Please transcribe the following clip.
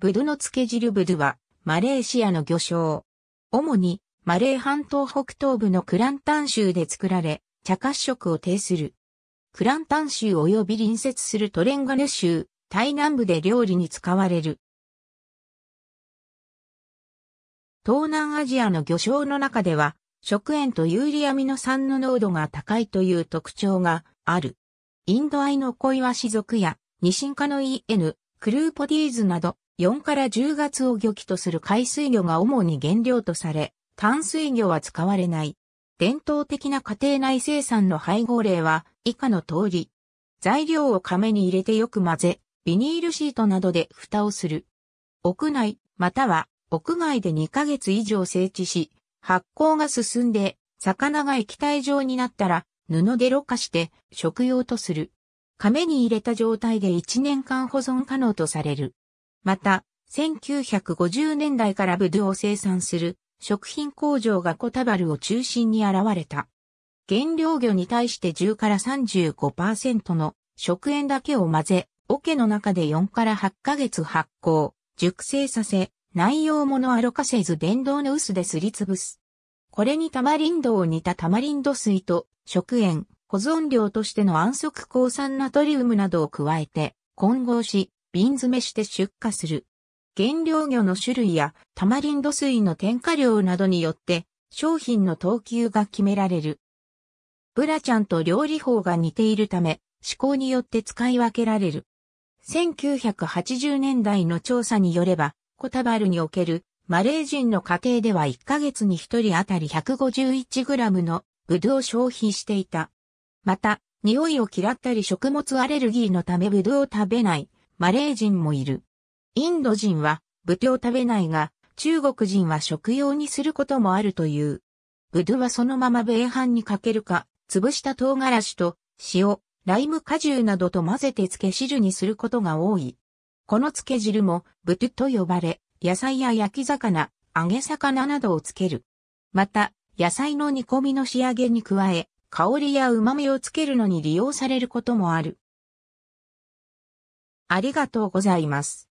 ブドゥの漬け汁ブドゥは、マレーシアの魚醤。主に、マレー半島北東部のクランタン州で作られ、茶褐色を呈する。クランタン州及び隣接するトレンガネ州、タイ南部で料理に使われる。東南アジアの魚醤の中では、食塩と有利アミノ酸の濃度が高いという特徴がある。インドアイのコイワシ族や、ニシンカの EN、クルーポディーズなど、4から10月を漁期とする海水魚が主に原料とされ、淡水魚は使われない。伝統的な家庭内生産の配合例は以下の通り。材料を亀に入れてよく混ぜ、ビニールシートなどで蓋をする。屋内、または屋外で2ヶ月以上整地し、発酵が進んで、魚が液体状になったら、布でろ過して食用とする。亀に入れた状態で1年間保存可能とされる。また、1950年代からブドゥを生産する食品工場がコタバルを中心に現れた。原料魚に対して10から35%の食塩だけを混ぜ、桶の中で4から8ヶ月発酵、熟成させ、内容物アろかせず電動の薄ですりつぶす。これにタマリンドを煮たタマリンド水と食塩、保存料としての安息抗酸ナトリウムなどを加えて混合し、瓶詰めして出荷する。原料魚の種類やタマリンド水の添加量などによって商品の等級が決められる。ブラちゃんと料理法が似ているため、思考によって使い分けられる。1980年代の調査によれば、コタバルにおけるマレー人の家庭では1ヶ月に1人あたり 151g のブドウを消費していた。また、匂いを嫌ったり食物アレルギーのためブドウを食べないマレー人もいる。インド人は、ブテを食べないが、中国人は食用にすることもあるという。ブドゥはそのまま米飯にかけるか、潰した唐辛子と塩、ライム果汁などと混ぜて漬け汁にすることが多い。この漬け汁もブトゥと呼ばれ、野菜や焼き魚、揚げ魚などを漬ける。また、野菜の煮込みの仕上げに加え、香りや旨味をつけるのに利用されることもある。ありがとうございます。